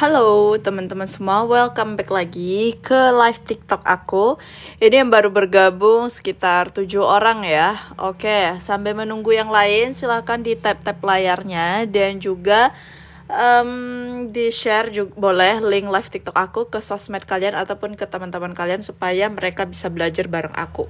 Halo teman-teman semua, welcome back lagi ke live TikTok aku. Ini yang baru bergabung sekitar 7 orang ya. Oke, sambil menunggu yang lain silahkan di tap-tap layarnya dan juga um, di share juga boleh link live TikTok aku ke sosmed kalian ataupun ke teman-teman kalian supaya mereka bisa belajar bareng aku.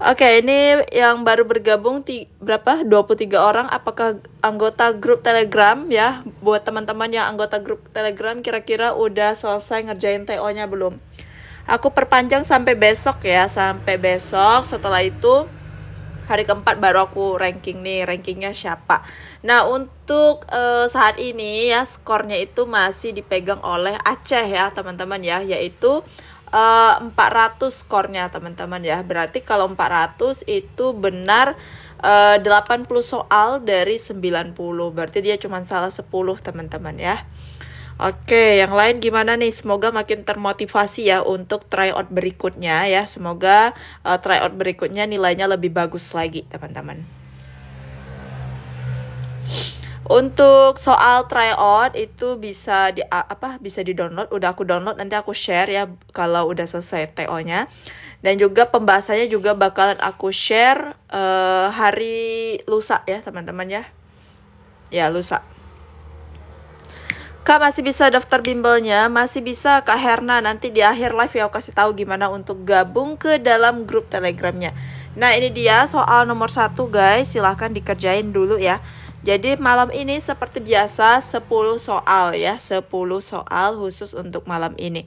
Oke, okay, ini yang baru bergabung ti berapa? 23 orang apakah anggota grup Telegram ya? Buat teman-teman yang anggota grup Telegram kira-kira udah selesai ngerjain TO-nya belum? Aku perpanjang sampai besok ya, sampai besok. Setelah itu hari keempat baru aku ranking nih, rankingnya siapa. Nah, untuk uh, saat ini ya skornya itu masih dipegang oleh Aceh ya, teman-teman ya, yaitu uh, eh, 400 skornya teman-teman ya. Berarti kalau 400 itu benar eh, uh, 80 soal dari 90. Berarti dia cuma salah 10 teman-teman ya. Oke, yang lain gimana nih? Semoga makin termotivasi ya untuk tryout berikutnya ya. Semoga uh, tryout berikutnya nilainya lebih bagus lagi, teman-teman. Untuk soal tryout itu bisa di apa bisa di-download, udah aku download nanti aku share ya kalau udah selesai TO-nya. Dan juga pembahasannya juga bakalan aku share uh, hari lusa ya, teman-teman ya. Ya, lusa. Kak masih bisa daftar bimbelnya, masih bisa Kak Herna nanti di akhir live ya aku kasih tahu gimana untuk gabung ke dalam grup Telegramnya. Nah, ini dia soal nomor satu guys, silahkan dikerjain dulu ya. Jadi malam ini seperti biasa 10 soal ya, 10 soal khusus untuk malam ini.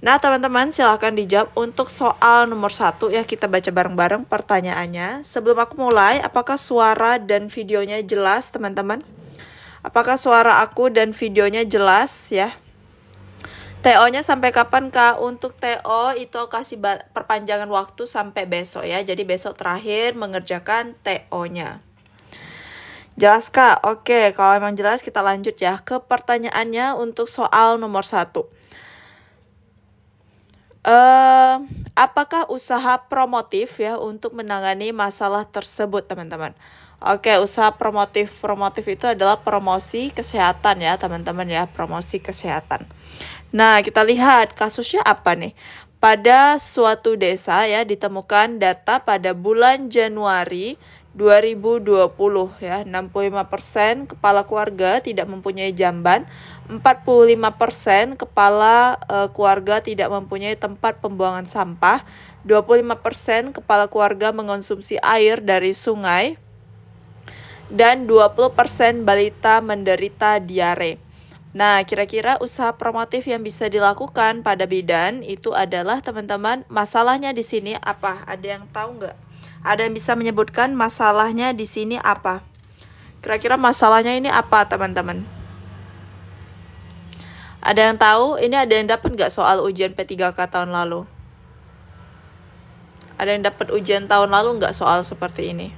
Nah teman-teman silahkan dijawab untuk soal nomor satu ya kita baca bareng-bareng pertanyaannya. Sebelum aku mulai, apakah suara dan videonya jelas teman-teman? Apakah suara aku dan videonya jelas ya? TO-nya sampai kapan Kak? Untuk TO itu kasih perpanjangan waktu sampai besok ya. Jadi besok terakhir mengerjakan TO-nya. Jelas Kak? Oke, kalau emang jelas kita lanjut ya ke pertanyaannya untuk soal nomor satu. Uh, apakah usaha promotif ya untuk menangani masalah tersebut teman-teman? Oke, usaha promotif. Promotif itu adalah promosi kesehatan ya teman-teman ya, promosi kesehatan. Nah, kita lihat kasusnya apa nih? Pada suatu desa ya ditemukan data pada bulan Januari 2020 ya 65% kepala keluarga tidak mempunyai jamban 45% kepala e, keluarga tidak mempunyai tempat pembuangan sampah 25% kepala keluarga mengonsumsi air dari sungai dan 20% balita menderita diare. Nah, kira-kira usaha promotif yang bisa dilakukan pada bidan itu adalah teman-teman, masalahnya di sini apa? Ada yang tahu nggak? Ada yang bisa menyebutkan masalahnya di sini apa? Kira-kira masalahnya ini apa, teman-teman? Ada yang tahu? Ini ada yang dapat nggak soal ujian P3K tahun lalu? Ada yang dapat ujian tahun lalu nggak soal seperti ini?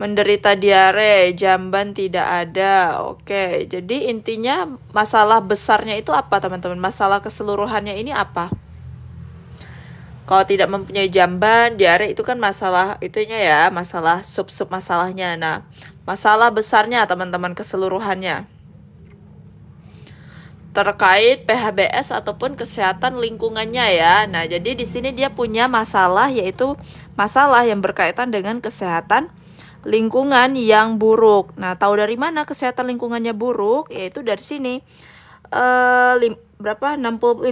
menderita diare, jamban tidak ada. Oke, jadi intinya masalah besarnya itu apa, teman-teman? Masalah keseluruhannya ini apa? Kalau tidak mempunyai jamban, diare itu kan masalah itunya ya, masalah sub-sub masalahnya. Nah, masalah besarnya teman-teman keseluruhannya. Terkait PHBS ataupun kesehatan lingkungannya ya. Nah, jadi di sini dia punya masalah yaitu masalah yang berkaitan dengan kesehatan lingkungan yang buruk. Nah, tahu dari mana kesehatan lingkungannya buruk? Yaitu dari sini. uh, berapa 65%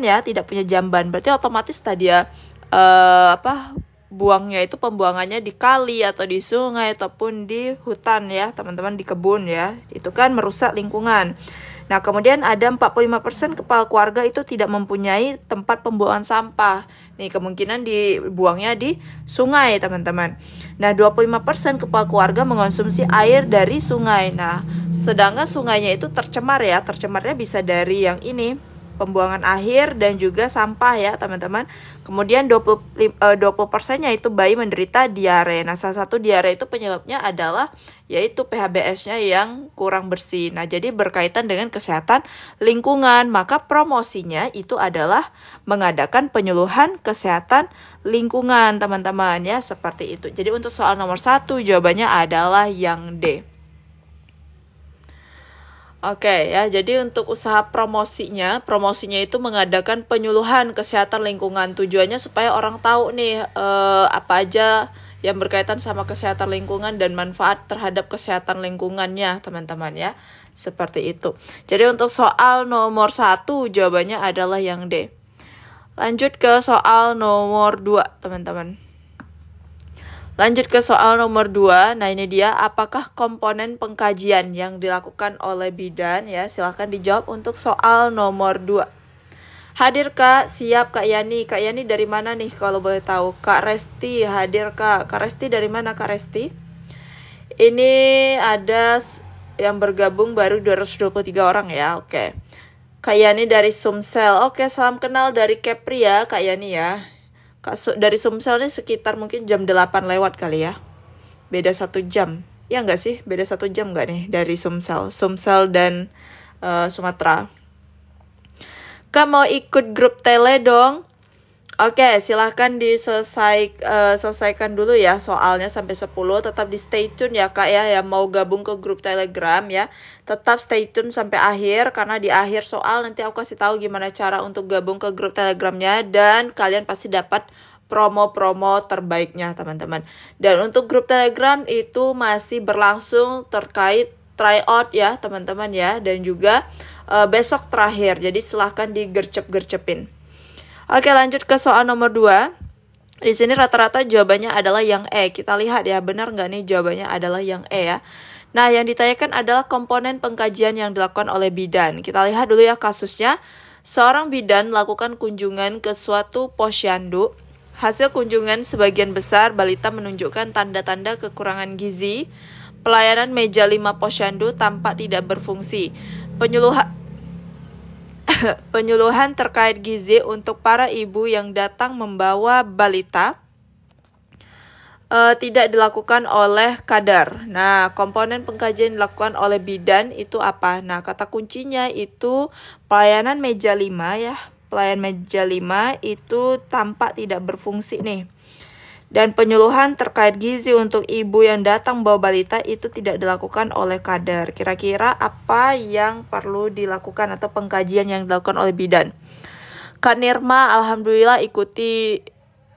ya tidak punya jamban. Berarti otomatis tadi ya uh, apa buangnya itu pembuangannya di kali atau di sungai ataupun di hutan ya, teman-teman di kebun ya. Itu kan merusak lingkungan. Nah, kemudian ada 45% kepala keluarga itu tidak mempunyai tempat pembuangan sampah. Nih, kemungkinan dibuangnya di sungai, teman-teman. Nah, 25% kepala keluarga mengonsumsi air dari sungai. Nah, sedangkan sungainya itu tercemar ya. Tercemarnya bisa dari yang ini pembuangan akhir dan juga sampah ya teman-teman. Kemudian 20 eh, persennya itu bayi menderita diare. Nah, salah satu diare itu penyebabnya adalah yaitu PHBS-nya yang kurang bersih. Nah, jadi berkaitan dengan kesehatan lingkungan, maka promosinya itu adalah mengadakan penyuluhan kesehatan lingkungan, teman-teman ya, seperti itu. Jadi untuk soal nomor satu jawabannya adalah yang D. Oke ya, jadi untuk usaha promosinya, promosinya itu mengadakan penyuluhan kesehatan lingkungan. Tujuannya supaya orang tahu nih eh, apa aja yang berkaitan sama kesehatan lingkungan dan manfaat terhadap kesehatan lingkungannya, teman-teman ya. Seperti itu. Jadi untuk soal nomor satu jawabannya adalah yang D. Lanjut ke soal nomor 2, teman-teman. Lanjut ke soal nomor 2. Nah, ini dia apakah komponen pengkajian yang dilakukan oleh bidan ya. Silahkan dijawab untuk soal nomor 2. Hadir Kak, siap Kak Yani. Kak Yani dari mana nih kalau boleh tahu? Kak Resti hadir Kak. Kak Resti dari mana Kak Resti? Ini ada yang bergabung baru 223 orang ya. Oke. Kak Yani dari Sumsel. Oke, salam kenal dari Kepri ya Kak Yani ya dari Sumselnya sekitar mungkin jam 8 lewat kali ya beda satu jam ya nggak sih beda satu jam nggak nih dari Sumsel Sumsel dan uh, Sumatera Kak mau ikut grup tele dong Oke, silahkan diselesai uh, selesaikan dulu ya soalnya sampai 10. Tetap di stay tune ya Kak ya yang mau gabung ke grup Telegram ya. Tetap stay tune sampai akhir karena di akhir soal nanti aku kasih tahu gimana cara untuk gabung ke grup Telegramnya dan kalian pasti dapat promo-promo terbaiknya teman-teman. Dan untuk grup Telegram itu masih berlangsung terkait tryout ya teman-teman ya dan juga uh, besok terakhir. Jadi silahkan digercep-gercepin. Oke, lanjut ke soal nomor 2. Di sini rata-rata jawabannya adalah yang E. Kita lihat ya, benar nggak nih jawabannya adalah yang E ya. Nah, yang ditanyakan adalah komponen pengkajian yang dilakukan oleh bidan. Kita lihat dulu ya kasusnya. Seorang bidan melakukan kunjungan ke suatu posyandu. Hasil kunjungan sebagian besar balita menunjukkan tanda-tanda kekurangan gizi. Pelayanan meja 5 posyandu tampak tidak berfungsi. Penyuluhan penyuluhan terkait gizi untuk para ibu yang datang membawa balita uh, tidak dilakukan oleh kader. Nah, komponen pengkajian dilakukan oleh bidan itu apa? Nah, kata kuncinya itu pelayanan meja 5 ya. Pelayan meja 5 itu tampak tidak berfungsi nih dan penyuluhan terkait gizi untuk ibu yang datang bawa balita itu tidak dilakukan oleh kader. Kira-kira apa yang perlu dilakukan atau pengkajian yang dilakukan oleh bidan? Kak Nirma, alhamdulillah ikuti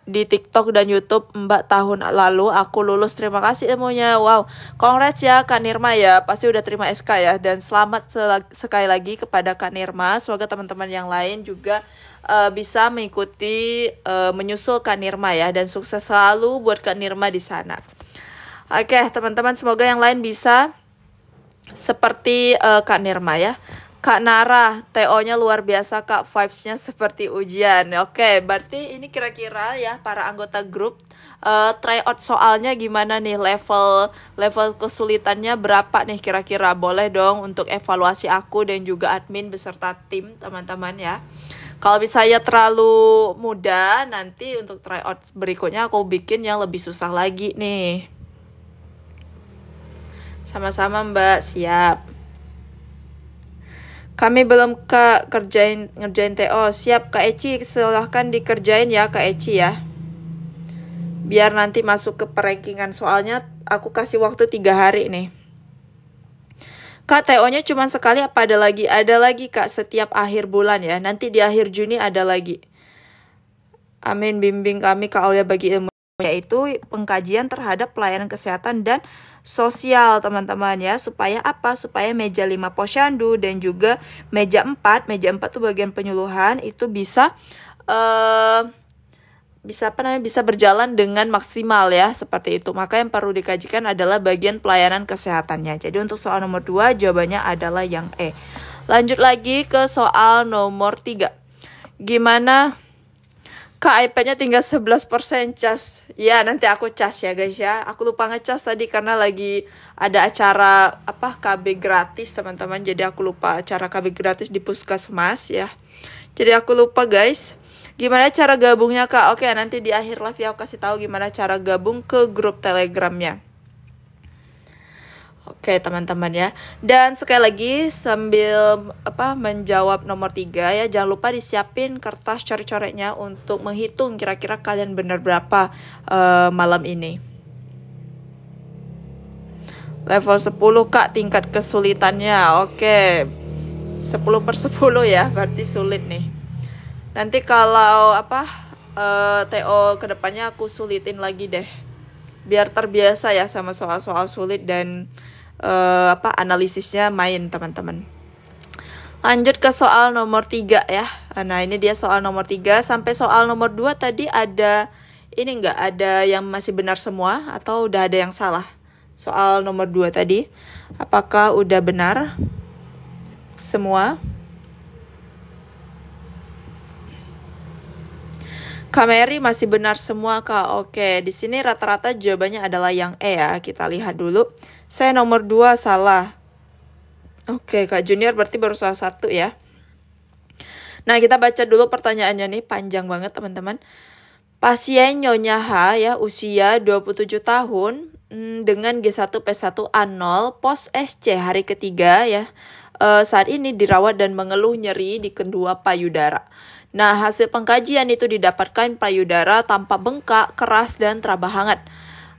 di TikTok dan YouTube Mbak tahun lalu aku lulus terima kasih ilmunya wow congrats ya Kak Nirma ya pasti udah terima SK ya dan selamat sekali lagi kepada Kak Nirma semoga teman-teman yang lain juga uh, bisa mengikuti uh, menyusul Kak Nirma ya dan sukses selalu buat Kak Nirma di sana. Oke, okay, teman-teman semoga yang lain bisa seperti uh, Kak Nirma ya. Kak Nara, TO-nya luar biasa Kak, vibes-nya seperti ujian. Oke, okay, berarti ini kira-kira ya para anggota grup uh, out soalnya gimana nih level level kesulitannya berapa nih kira-kira? Boleh dong untuk evaluasi aku dan juga admin beserta tim teman-teman ya. Kalau misalnya terlalu mudah, nanti untuk tryout berikutnya aku bikin yang lebih susah lagi nih. Sama-sama Mbak, siap. Kami belum ke kerjain ngerjain TO. Siap Kak Eci, silahkan dikerjain ya Kak Eci ya. Biar nanti masuk ke perankingan soalnya aku kasih waktu tiga hari nih. Kak, TO-nya cuma sekali apa ada lagi? Ada lagi, Kak, setiap akhir bulan ya. Nanti di akhir Juni ada lagi. Amin, bimbing kami Kak Aulia bagi ilmu yaitu pengkajian terhadap pelayanan kesehatan dan sosial teman-teman ya supaya apa supaya meja 5 posyandu dan juga meja 4 meja 4 tuh bagian penyuluhan itu bisa uh, bisa apa namanya bisa berjalan dengan maksimal ya seperti itu. Maka yang perlu dikajikan adalah bagian pelayanan kesehatannya. Jadi untuk soal nomor 2 jawabannya adalah yang E. Lanjut lagi ke soal nomor 3. Gimana Kak tinggal sebelas tinggal 11% cas. Ya, nanti aku cas ya guys ya. Aku lupa ngecas tadi karena lagi ada acara apa KB gratis teman-teman. Jadi aku lupa acara KB gratis di Puskesmas ya. Jadi aku lupa guys. Gimana cara gabungnya kak? Oke nanti di akhir live ya aku kasih tahu gimana cara gabung ke grup telegramnya. Oke teman-teman ya Dan sekali lagi sambil apa menjawab nomor tiga ya Jangan lupa disiapin kertas coret-coretnya Untuk menghitung kira-kira kalian benar berapa uh, malam ini Level 10 kak tingkat kesulitannya Oke 10 per 10 ya berarti sulit nih nanti kalau apa uh, eh, TO kedepannya aku sulitin lagi deh biar terbiasa ya sama soal-soal sulit dan uh, apa analisisnya main teman-teman lanjut ke soal nomor 3 ya nah ini dia soal nomor 3 sampai soal nomor 2 tadi ada ini enggak ada yang masih benar semua atau udah ada yang salah soal nomor 2 tadi apakah udah benar semua Kak Mary masih benar semua Kak. Oke, di sini rata-rata jawabannya adalah yang E ya. Kita lihat dulu. Saya nomor 2 salah. Oke, Kak Junior berarti baru salah satu ya. Nah, kita baca dulu pertanyaannya nih. Panjang banget teman-teman. Pasien Nyonya H ya, usia 27 tahun hmm, dengan G1P1A0 pos SC hari ketiga ya. Eh, saat ini dirawat dan mengeluh nyeri di kedua payudara. Nah, hasil pengkajian itu didapatkan payudara tanpa bengkak, keras, dan teraba hangat.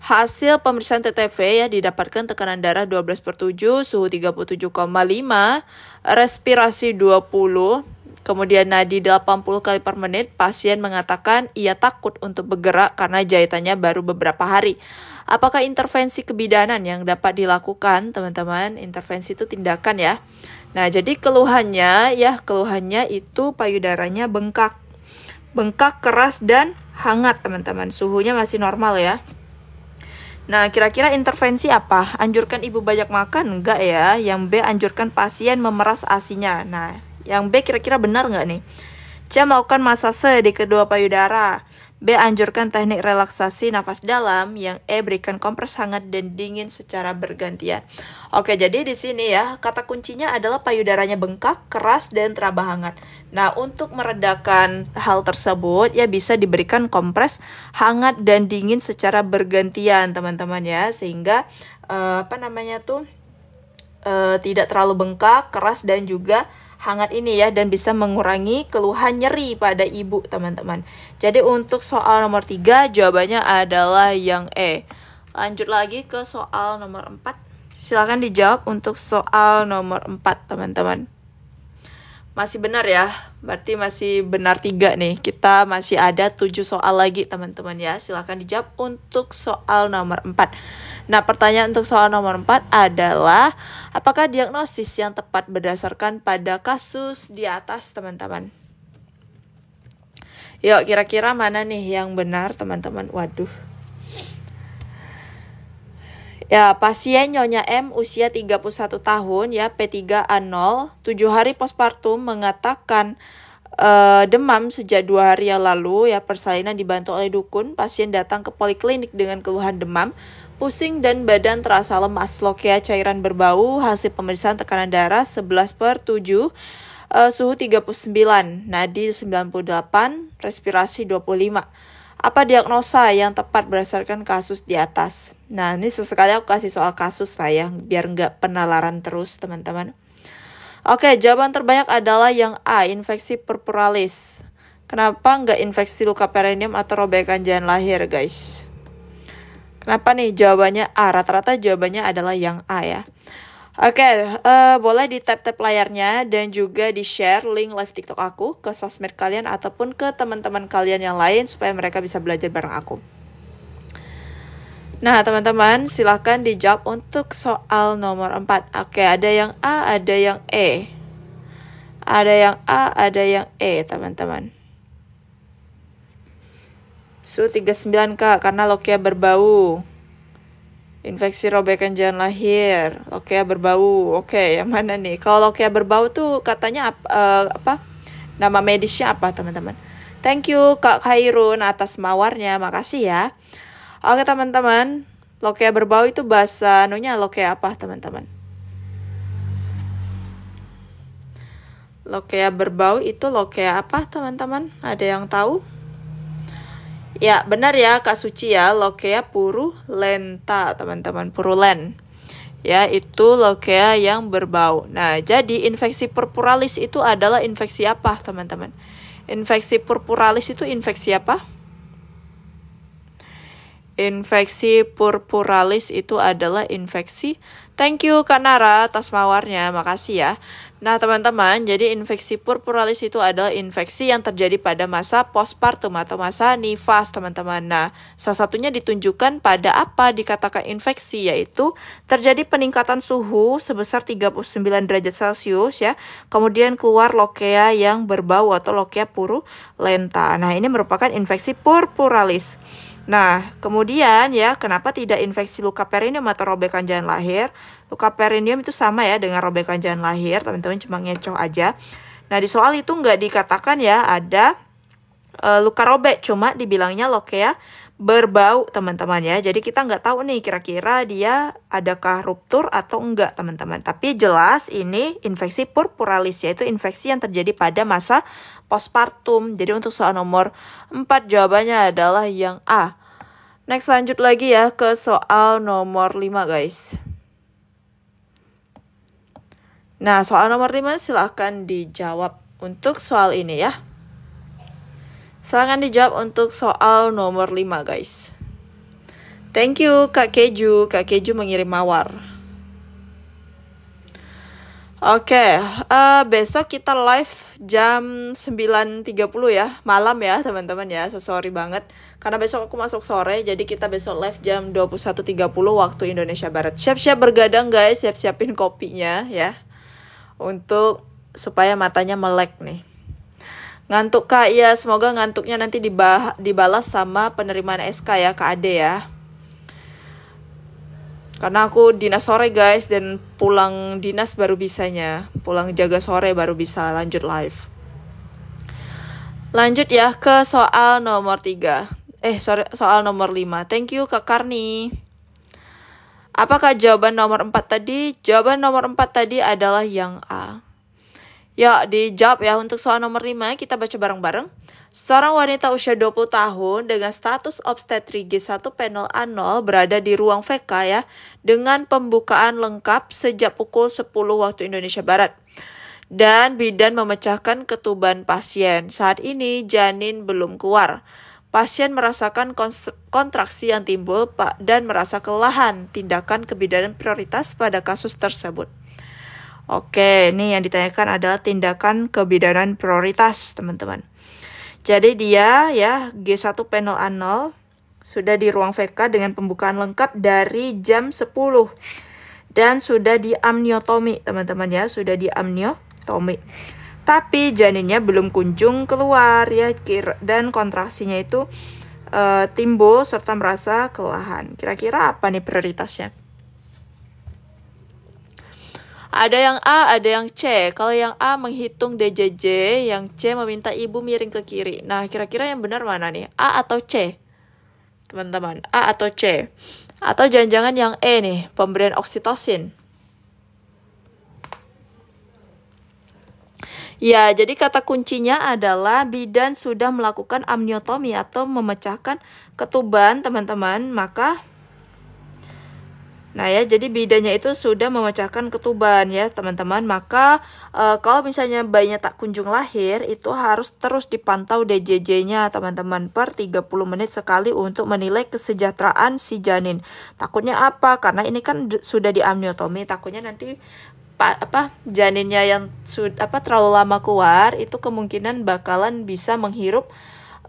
Hasil pemeriksaan TTV ya didapatkan tekanan darah 12 per 7, suhu 37,5, respirasi 20, kemudian nadi 80 kali per menit, pasien mengatakan ia takut untuk bergerak karena jahitannya baru beberapa hari. Apakah intervensi kebidanan yang dapat dilakukan, teman-teman? Intervensi itu tindakan ya Nah, jadi keluhannya ya, keluhannya itu payudaranya bengkak. Bengkak keras dan hangat, teman-teman. Suhunya masih normal ya. Nah, kira-kira intervensi apa? Anjurkan ibu banyak makan? Enggak ya. Yang B, anjurkan pasien memeras asinya. Nah, yang B kira-kira benar enggak nih? C, melakukan masase di kedua payudara. B. Anjurkan teknik relaksasi nafas dalam. Yang E. Berikan kompres hangat dan dingin secara bergantian. Oke, jadi di sini ya, kata kuncinya adalah payudaranya bengkak, keras, dan teraba hangat. Nah, untuk meredakan hal tersebut, ya bisa diberikan kompres hangat dan dingin secara bergantian, teman-teman ya. Sehingga, uh, apa namanya tuh, uh, tidak terlalu bengkak, keras, dan juga hangat ini ya dan bisa mengurangi keluhan nyeri pada ibu teman-teman. Jadi untuk soal nomor 3 jawabannya adalah yang E. Lanjut lagi ke soal nomor 4. silahkan dijawab untuk soal nomor 4 teman-teman. Masih benar ya, berarti masih benar tiga nih. Kita masih ada tujuh soal lagi teman-teman ya. Silahkan dijawab untuk soal nomor 4. Nah, pertanyaan untuk soal nomor 4 adalah apakah diagnosis yang tepat berdasarkan pada kasus di atas, teman-teman? Yuk, kira-kira mana nih yang benar, teman-teman? Waduh. Ya, pasien Nyonya M usia 31 tahun ya, P3A0, 7 hari postpartum mengatakan uh, demam sejak dua hari yang lalu ya persalinan dibantu oleh dukun pasien datang ke poliklinik dengan keluhan demam pusing dan badan terasa lemas. Lokea cairan berbau hasil pemeriksaan tekanan darah 11 per 7, uh, eh, suhu 39, nadi 98, respirasi 25. Apa diagnosa yang tepat berdasarkan kasus di atas? Nah, ini sesekali aku kasih soal kasus lah ya, biar nggak penalaran terus teman-teman. Oke, jawaban terbanyak adalah yang A, infeksi purpuralis. Kenapa nggak infeksi luka perineum atau robekan jalan lahir, guys? Kenapa nih jawabannya A? Rata-rata jawabannya adalah yang A ya. Oke, okay, uh, eh, boleh di tap-tap layarnya dan juga di-share link live TikTok aku ke sosmed kalian ataupun ke teman-teman kalian yang lain supaya mereka bisa belajar bareng aku. Nah, teman-teman, silahkan dijawab untuk soal nomor 4. Oke, ada yang A, ada yang E. Ada yang A, ada yang E, teman-teman. Su 39 Kak, karena lokia berbau. Infeksi robekan jalan lahir, lokia berbau. Oke, yang mana nih? Kalau lokia berbau tuh katanya uh, apa? Nama medisnya apa, teman-teman? Thank you Kak Khairun atas mawarnya. Makasih ya. Oke, teman-teman. Lokia berbau itu bahasa nunya lokia apa, teman-teman? Lokea berbau itu lokea apa teman-teman? Ada yang tahu? Ya, benar ya Kak Suci ya, Lokea purulenta, teman-teman, purulen. Ya, itu Lokea yang berbau. Nah, jadi infeksi purpuralis itu adalah infeksi apa, teman-teman? Infeksi purpuralis itu infeksi apa? Infeksi purpuralis itu adalah infeksi Thank you Kak Nara atas mawarnya, makasih ya. Nah teman-teman, jadi infeksi purpuralis itu adalah infeksi yang terjadi pada masa postpartum atau masa nifas teman-teman. Nah, salah satunya ditunjukkan pada apa dikatakan infeksi, yaitu terjadi peningkatan suhu sebesar 39 derajat Celcius ya, kemudian keluar lokea yang berbau atau lokea lenta. Nah, ini merupakan infeksi purpuralis. Nah, kemudian ya, kenapa tidak infeksi luka perineum atau robekan jalan lahir? Luka perineum itu sama ya dengan robekan jalan lahir, teman-teman cuma ngecoh aja. Nah, di soal itu nggak dikatakan ya ada e, luka robek, cuma dibilangnya lokea berbau, teman-teman ya. Jadi kita nggak tahu nih kira-kira dia adakah ruptur atau enggak, teman-teman. Tapi jelas ini infeksi purpuralis, yaitu infeksi yang terjadi pada masa postpartum. Jadi untuk soal nomor 4 jawabannya adalah yang A. Next lanjut lagi ya ke soal nomor 5 guys. Nah, soal nomor 5 silahkan dijawab untuk soal ini ya. Silahkan dijawab untuk soal nomor 5 guys. Thank you Kak Keju, Kak Keju mengirim mawar. Oke, okay, uh, eh, besok kita live jam 9.30 ya, malam ya teman-teman ya, so sorry banget. Karena besok aku masuk sore, jadi kita besok live jam 21.30 waktu Indonesia Barat. Siap-siap bergadang guys, siap-siapin kopinya ya, untuk supaya matanya melek nih. Ngantuk kak, ya semoga ngantuknya nanti dibalas sama penerimaan SK ya, Kak Ade ya karena aku dinas sore guys dan pulang dinas baru bisanya pulang jaga sore baru bisa lanjut live lanjut ya ke soal nomor 3 eh sorry, soal nomor 5 thank you Kak Karni apakah jawaban nomor 4 tadi jawaban nomor 4 tadi adalah yang A Ya, dijawab ya untuk soal nomor 5 kita baca bareng-bareng. Seorang wanita usia 20 tahun dengan status obstetri G1 panel A0 berada di ruang VK ya dengan pembukaan lengkap sejak pukul 10 waktu Indonesia Barat. Dan bidan memecahkan ketuban pasien. Saat ini janin belum keluar. Pasien merasakan kontraksi yang timbul dan merasa kelelahan tindakan kebidanan prioritas pada kasus tersebut. Oke, ini yang ditanyakan adalah tindakan kebidanan prioritas, teman-teman. Jadi dia ya G1 panel A0 sudah di ruang VK dengan pembukaan lengkap dari jam 10 dan sudah di amniotomi, teman-teman ya, sudah di amniotomi tapi janinnya belum kunjung keluar ya dan kontraksinya itu uh, timbul serta merasa kelelahan. Kira-kira apa nih prioritasnya? Ada yang A, ada yang C. Kalau yang A menghitung DJJ, yang C meminta ibu miring ke kiri. Nah, kira-kira yang benar mana nih? A atau C? Teman-teman, A atau C? Atau jangan-jangan yang E nih, pemberian oksitosin. Ya, jadi kata kuncinya adalah bidan sudah melakukan amniotomi atau memecahkan ketuban, teman-teman. Maka Nah ya, jadi bidanya itu sudah memecahkan ketuban ya teman-teman. Maka e, kalau misalnya bayinya tak kunjung lahir, itu harus terus dipantau DJJ-nya teman-teman per 30 menit sekali untuk menilai kesejahteraan si janin. Takutnya apa? Karena ini kan sudah di takutnya nanti apa janinnya yang apa terlalu lama keluar itu kemungkinan bakalan bisa menghirup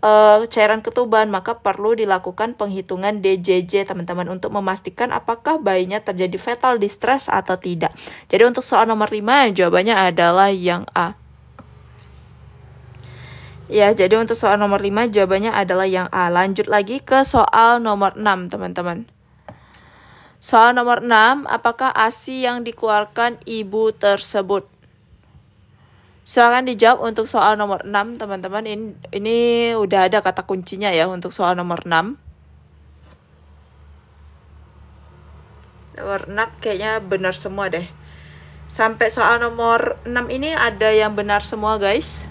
uh, cairan ketuban, maka perlu dilakukan penghitungan DJJ teman-teman untuk memastikan apakah bayinya terjadi fetal distress atau tidak. Jadi untuk soal nomor 5 jawabannya adalah yang A. Ya, jadi untuk soal nomor 5 jawabannya adalah yang A. Lanjut lagi ke soal nomor 6, teman-teman. Soal nomor 6, apakah ASI yang dikeluarkan ibu tersebut? Silahkan dijawab untuk soal nomor 6 teman-teman. Ini, ini udah ada kata kuncinya ya untuk soal nomor 6. Nomor 6 kayaknya benar semua deh. Sampai soal nomor 6 ini ada yang benar semua guys.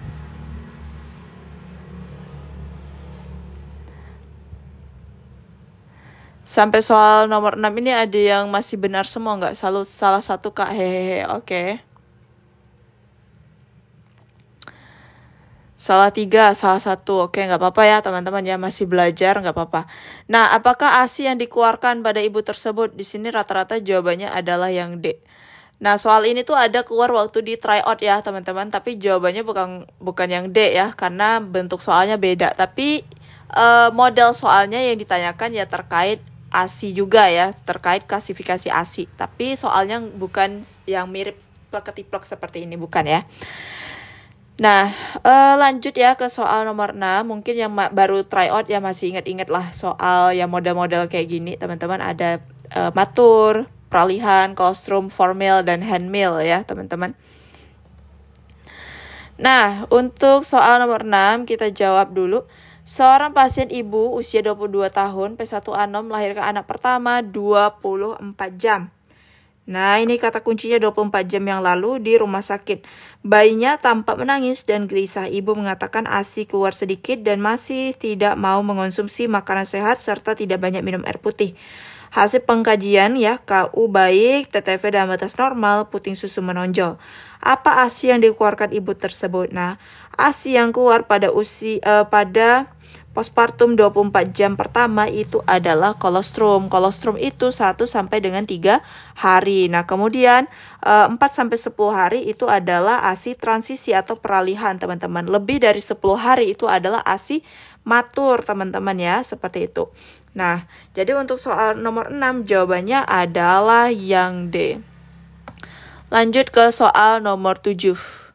Sampai soal nomor 6 ini ada yang masih benar semua nggak? Salah satu kak hehehe, oke. Okay. Salah tiga, salah satu. Oke, nggak apa-apa ya teman-teman ya masih belajar nggak apa-apa. Nah, apakah ASI yang dikeluarkan pada ibu tersebut? Di sini rata-rata jawabannya adalah yang D. Nah, soal ini tuh ada keluar waktu di try out ya, teman-teman, tapi jawabannya bukan bukan yang D ya karena bentuk soalnya beda, tapi uh, model soalnya yang ditanyakan ya terkait ASI juga ya, terkait klasifikasi ASI, tapi soalnya bukan yang mirip plek-ketiplek seperti ini bukan ya. Nah, uh, lanjut ya ke soal nomor 6. Mungkin yang baru try out ya masih inget-inget lah soal yang model-model kayak gini. Teman-teman ada uh, matur, peralihan, kolostrum, formal dan handmil ya teman-teman. Nah, untuk soal nomor 6 kita jawab dulu. Seorang pasien ibu usia 22 tahun, P1 anom melahirkan anak pertama 24 jam. Nah, ini kata kuncinya 24 jam yang lalu di rumah sakit. Bayinya tampak menangis dan gelisah. Ibu mengatakan ASI keluar sedikit dan masih tidak mau mengonsumsi makanan sehat serta tidak banyak minum air putih. Hasil pengkajian ya, KU baik, TTV dalam batas normal, puting susu menonjol. Apa ASI yang dikeluarkan ibu tersebut? Nah, ASI yang keluar pada usia uh, eh, pada Postpartum 24 jam pertama itu adalah kolostrum. Kolostrum itu 1 sampai dengan 3 hari. Nah, kemudian 4 eh, sampai 10 hari itu adalah ASI transisi atau peralihan, teman-teman. Lebih dari 10 hari itu adalah ASI matur, teman-teman ya, seperti itu. Nah, jadi untuk soal nomor 6 jawabannya adalah yang D. Lanjut ke soal nomor 7.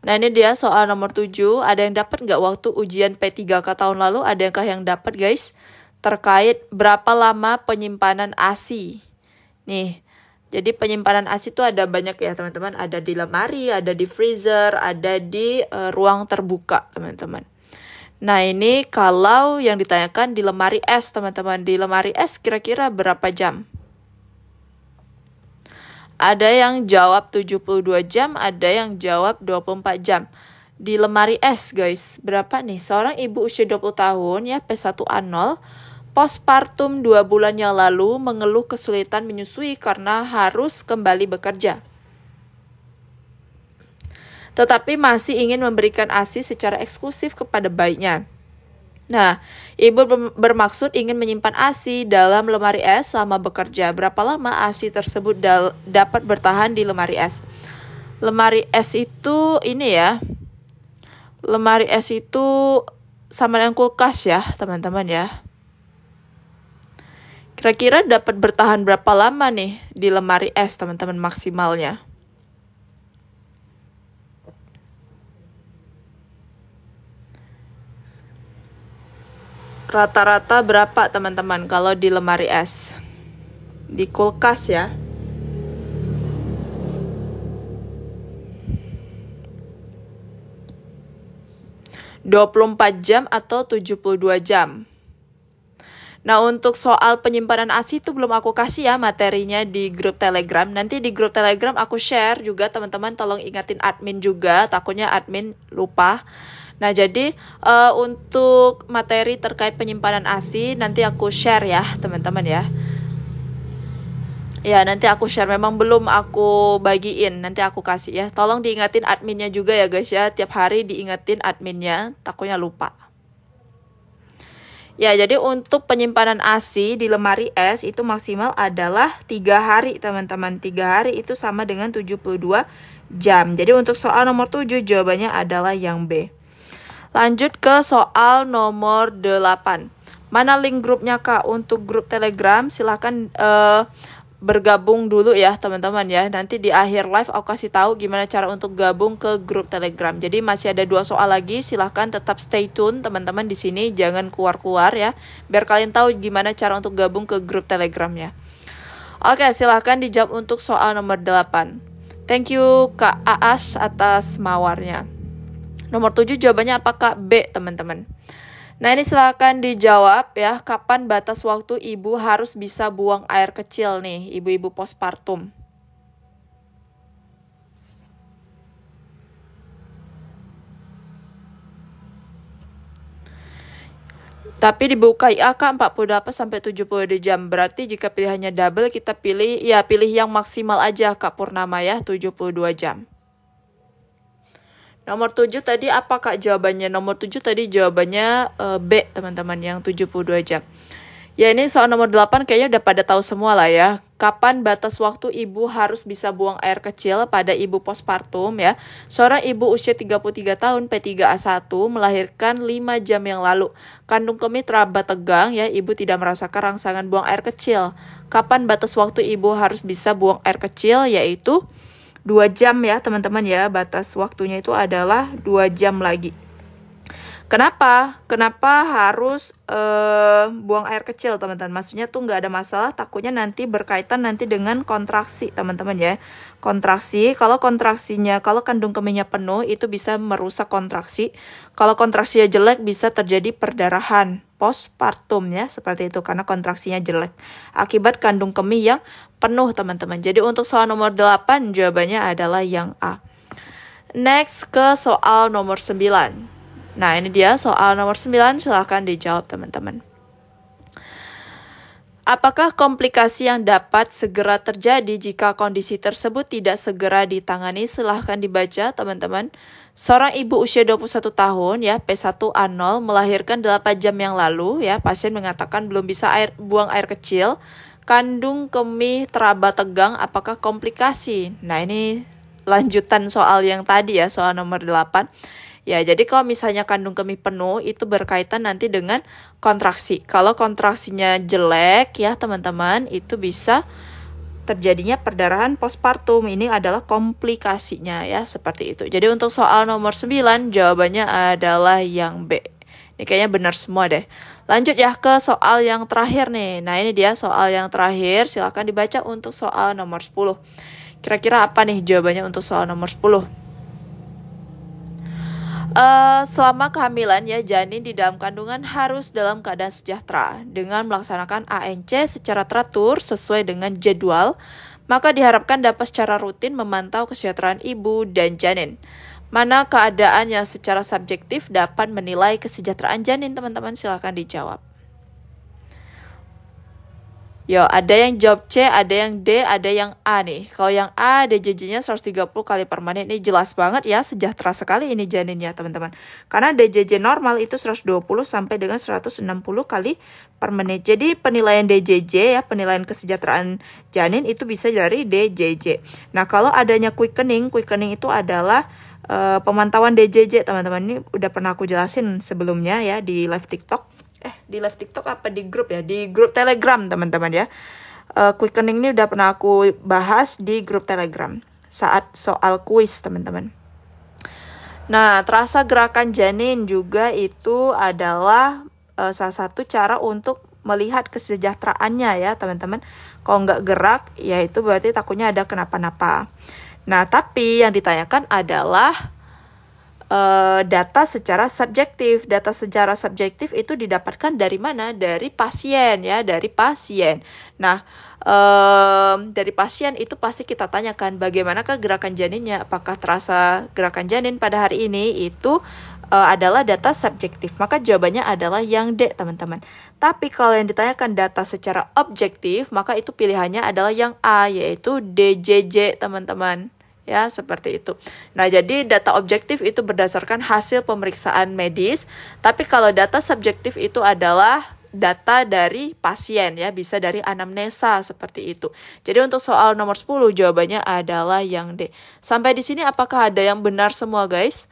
Nah ini dia soal nomor 7, ada yang dapat nggak waktu ujian P3K tahun lalu, adakah yang dapat guys? Terkait berapa lama penyimpanan ASI. Nih, jadi penyimpanan ASI itu ada banyak ya teman-teman, ada di lemari, ada di freezer, ada di uh, ruang terbuka teman-teman. Nah ini kalau yang ditanyakan di lemari es teman-teman, di lemari es kira-kira berapa jam? Ada yang jawab 72 jam, ada yang jawab 24 jam. Di lemari es guys, berapa nih? Seorang ibu usia 20 tahun ya, P1A0, postpartum 2 bulan yang lalu mengeluh kesulitan menyusui karena harus kembali bekerja. Tetapi masih ingin memberikan ASI secara eksklusif kepada bayinya. Nah, ibu bermaksud ingin menyimpan ASI dalam lemari es selama bekerja. Berapa lama ASI tersebut dapat bertahan di lemari es? Lemari es itu ini ya. Lemari es itu sama dengan kulkas ya, teman-teman ya. Kira-kira dapat bertahan berapa lama nih di lemari es, teman-teman maksimalnya? rata-rata berapa teman-teman kalau di lemari es di kulkas ya ...24 jam atau 72 jam. Nah untuk soal penyimpanan ASI itu belum aku kasih ya materinya di grup telegram Nanti di grup telegram aku share juga teman-teman tolong ingatin admin juga Takutnya admin lupa Nah, jadi uh, untuk materi terkait penyimpanan ASI nanti aku share ya, teman-teman ya. Ya, nanti aku share. Memang belum aku bagiin, nanti aku kasih ya. Tolong diingetin adminnya juga ya, guys ya. Tiap hari diingetin adminnya, takutnya lupa. Ya, jadi untuk penyimpanan ASI di lemari es itu maksimal adalah tiga hari, teman-teman. tiga hari itu sama dengan 72 jam. Jadi untuk soal nomor 7 jawabannya adalah yang B. Lanjut ke soal nomor 8. Mana link grupnya Kak untuk grup Telegram? Silahkan uh, bergabung dulu ya teman-teman ya. Nanti di akhir live aku kasih tahu gimana cara untuk gabung ke grup Telegram. Jadi masih ada dua soal lagi, silahkan tetap stay tune teman-teman di sini, jangan keluar-keluar ya. Biar kalian tahu gimana cara untuk gabung ke grup Telegram ya. Oke, silahkan dijawab untuk soal nomor 8. Thank you Kak Aas atas mawarnya. Nomor 7 jawabannya apakah B, teman-teman? Nah, ini silahkan dijawab ya, kapan batas waktu ibu harus bisa buang air kecil nih, ibu-ibu postpartum? Tapi dibuka buku IAK 48 sampai 70 jam. Berarti jika pilihannya double kita pilih ya pilih yang maksimal aja Kak Purnama ya 72 jam. Nomor 7 tadi apa Kak jawabannya? Nomor 7 tadi jawabannya uh, B, teman-teman, yang 72 jam. Ya ini soal nomor 8 kayaknya udah pada tahu semua lah ya. Kapan batas waktu ibu harus bisa buang air kecil pada ibu postpartum ya? Seorang ibu usia 33 tahun P3A1 melahirkan 5 jam yang lalu. Kandung kemih teraba tegang ya, ibu tidak merasakan rangsangan buang air kecil. Kapan batas waktu ibu harus bisa buang air kecil yaitu 2 jam ya teman-teman ya batas waktunya itu adalah 2 jam lagi Kenapa? Kenapa harus uh, buang air kecil teman-teman? Maksudnya tuh nggak ada masalah takutnya nanti berkaitan nanti dengan kontraksi teman-teman ya Kontraksi, kalau kontraksinya, kalau kandung kemihnya penuh itu bisa merusak kontraksi Kalau kontraksinya jelek bisa terjadi perdarahan postpartum ya seperti itu karena kontraksinya jelek akibat kandung kemih yang penuh teman-teman. Jadi untuk soal nomor 8 jawabannya adalah yang A. Next ke soal nomor 9. Nah, ini dia soal nomor 9 silahkan dijawab teman-teman. Apakah komplikasi yang dapat segera terjadi jika kondisi tersebut tidak segera ditangani? Silahkan dibaca, teman-teman. Seorang ibu usia 21 tahun ya P1A0 melahirkan 8 jam yang lalu ya pasien mengatakan belum bisa air buang air kecil kandung kemih teraba tegang apakah komplikasi. Nah, ini lanjutan soal yang tadi ya soal nomor 8. Ya, jadi kalau misalnya kandung kemih penuh itu berkaitan nanti dengan kontraksi. Kalau kontraksinya jelek ya teman-teman itu bisa terjadinya perdarahan postpartum ini adalah komplikasinya ya seperti itu. Jadi untuk soal nomor 9 jawabannya adalah yang B. Ini kayaknya benar semua deh. Lanjut ya ke soal yang terakhir nih. Nah ini dia soal yang terakhir. Silahkan dibaca untuk soal nomor 10. Kira-kira apa nih jawabannya untuk soal nomor 10? Uh, selama kehamilan ya janin di dalam kandungan harus dalam keadaan sejahtera dengan melaksanakan ANC secara teratur sesuai dengan jadwal, maka diharapkan dapat secara rutin memantau kesejahteraan ibu dan janin. Mana keadaan yang secara subjektif dapat menilai kesejahteraan janin, teman-teman silahkan dijawab. Yo, ada yang jawab C, ada yang D, ada yang A nih. Kalau yang A, DJJ-nya 130 kali permanen. Ini jelas banget ya, sejahtera sekali ini janinnya, teman-teman. Karena DJJ normal itu 120 sampai dengan 160 kali per menit. Jadi penilaian DJJ ya, penilaian kesejahteraan janin itu bisa dari DJJ. Nah, kalau adanya quickening, quickening itu adalah uh, pemantauan DJJ, teman-teman. Ini udah pernah aku jelasin sebelumnya ya di live TikTok eh di live TikTok apa di grup ya di grup Telegram teman-teman ya uh, eh, quickening ini udah pernah aku bahas di grup Telegram saat soal kuis teman-teman nah terasa gerakan janin juga itu adalah uh, salah satu cara untuk melihat kesejahteraannya ya teman-teman kalau nggak gerak ya itu berarti takutnya ada kenapa-napa nah tapi yang ditanyakan adalah uh, data secara subjektif. Data secara subjektif itu didapatkan dari mana? Dari pasien ya, dari pasien. Nah, um, dari pasien itu pasti kita tanyakan bagaimanakah gerakan janinnya, apakah terasa gerakan janin pada hari ini itu uh, adalah data subjektif. Maka jawabannya adalah yang D, teman-teman. Tapi kalau yang ditanyakan data secara objektif, maka itu pilihannya adalah yang A, yaitu DJJ, teman-teman ya seperti itu. Nah, jadi data objektif itu berdasarkan hasil pemeriksaan medis, tapi kalau data subjektif itu adalah data dari pasien ya, bisa dari anamnesa seperti itu. Jadi untuk soal nomor 10 jawabannya adalah yang D. Sampai di sini apakah ada yang benar semua guys?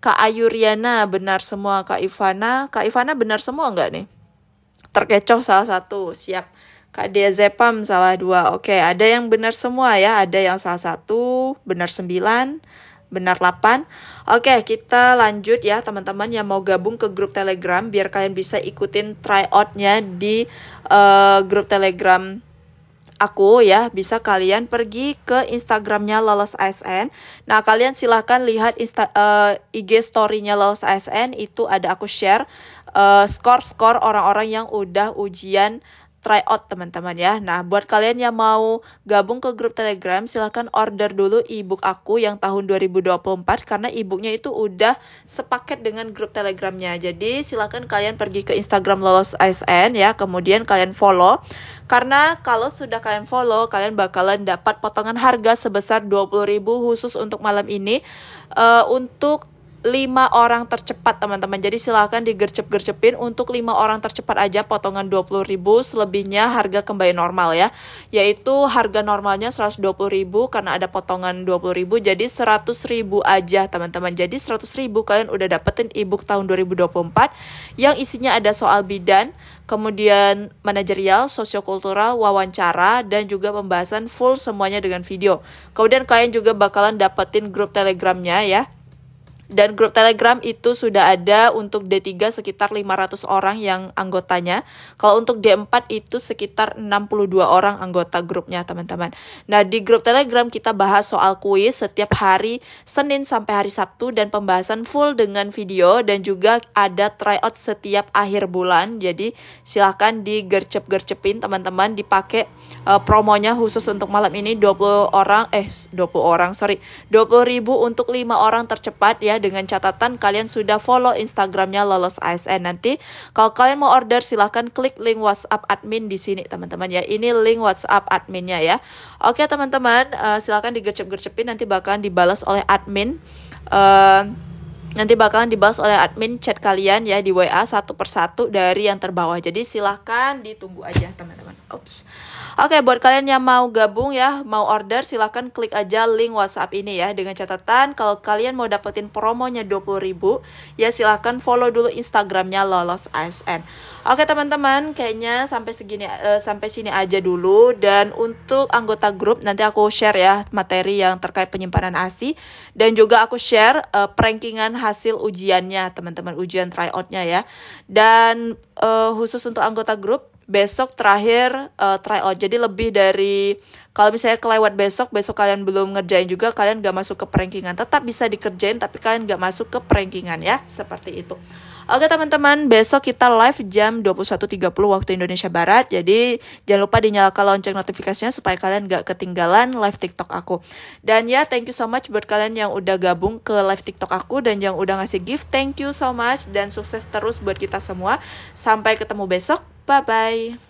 Kak Ayuriana benar semua, Kak Ivana, Kak Ivana benar semua enggak nih? Terkecoh salah satu, siap. Kak zepam salah dua. Oke, ada yang benar semua ya. Ada yang salah satu, benar sembilan, benar delapan Oke, kita lanjut ya teman-teman yang mau gabung ke grup Telegram biar kalian bisa ikutin tryoutnya di uh, grup Telegram aku ya bisa kalian pergi ke Instagramnya Lolos ASN. Nah kalian silahkan lihat Insta, uh, eh, IG storynya Lolos ASN itu ada aku share uh, eh, skor skor orang-orang yang udah ujian try out teman-teman ya. Nah, buat kalian yang mau gabung ke grup Telegram, silahkan order dulu ebook aku yang tahun 2024 karena ebooknya itu udah sepaket dengan grup Telegramnya. Jadi, silahkan kalian pergi ke Instagram lolos ASN ya, kemudian kalian follow. Karena kalau sudah kalian follow, kalian bakalan dapat potongan harga sebesar 20.000 khusus untuk malam ini uh, untuk lima orang tercepat teman-teman jadi silahkan digercep-gercepin untuk lima orang tercepat aja potongan ribu selebihnya harga kembali normal ya yaitu harga normalnya ribu karena ada potongan ribu jadi ribu aja teman-teman jadi ribu kalian udah dapetin ebook tahun 2024 yang isinya ada soal bidan kemudian manajerial, sosiokultural, wawancara, dan juga pembahasan full semuanya dengan video. Kemudian kalian juga bakalan dapetin grup telegramnya ya, dan grup Telegram itu sudah ada untuk D3 sekitar 500 orang yang anggotanya. Kalau untuk D4 itu sekitar 62 orang anggota grupnya, teman-teman. Nah, di grup Telegram kita bahas soal kuis setiap hari Senin sampai hari Sabtu dan pembahasan full dengan video dan juga ada tryout setiap akhir bulan. Jadi, silahkan digercep-gercepin teman-teman dipakai uh, promonya khusus untuk malam ini 20 orang eh 20 orang, sorry. ribu untuk 5 orang tercepat ya dengan catatan kalian sudah follow Instagramnya Lolos ASN. Nanti kalau kalian mau order silahkan klik link WhatsApp admin di sini teman-teman ya. Ini link WhatsApp adminnya ya. Oke teman-teman uh, silahkan digercep-gercepin nanti bakalan dibalas oleh admin. Uh, nanti bakalan dibahas oleh admin chat kalian ya di WA satu persatu dari yang terbawah. Jadi silahkan ditunggu aja teman-teman. Oops. Oke, buat kalian yang mau gabung ya, mau order silahkan klik aja link WhatsApp ini ya dengan catatan kalau kalian mau dapetin promonya 20.000 ya silahkan follow dulu Instagramnya Lolos ASN. Oke, teman-teman, kayaknya sampai segini uh, sampai sini aja dulu dan untuk anggota grup nanti aku share ya materi yang terkait penyimpanan ASI dan juga aku share uh, prankingan hasil ujiannya, teman-teman, ujian tryoutnya ya. Dan uh, khusus untuk anggota grup besok terakhir uh, out. Jadi lebih dari kalau misalnya kelewat besok, besok kalian belum ngerjain juga, kalian gak masuk ke perengkingan. Tetap bisa dikerjain, tapi kalian gak masuk ke perengkingan ya, seperti itu. Oke teman-teman, besok kita live jam 21.30 waktu Indonesia Barat. Jadi jangan lupa dinyalakan lonceng notifikasinya supaya kalian gak ketinggalan live TikTok aku. Dan ya, thank you so much buat kalian yang udah gabung ke live TikTok aku dan yang udah ngasih gift. Thank you so much dan sukses terus buat kita semua. Sampai ketemu besok. 拜拜。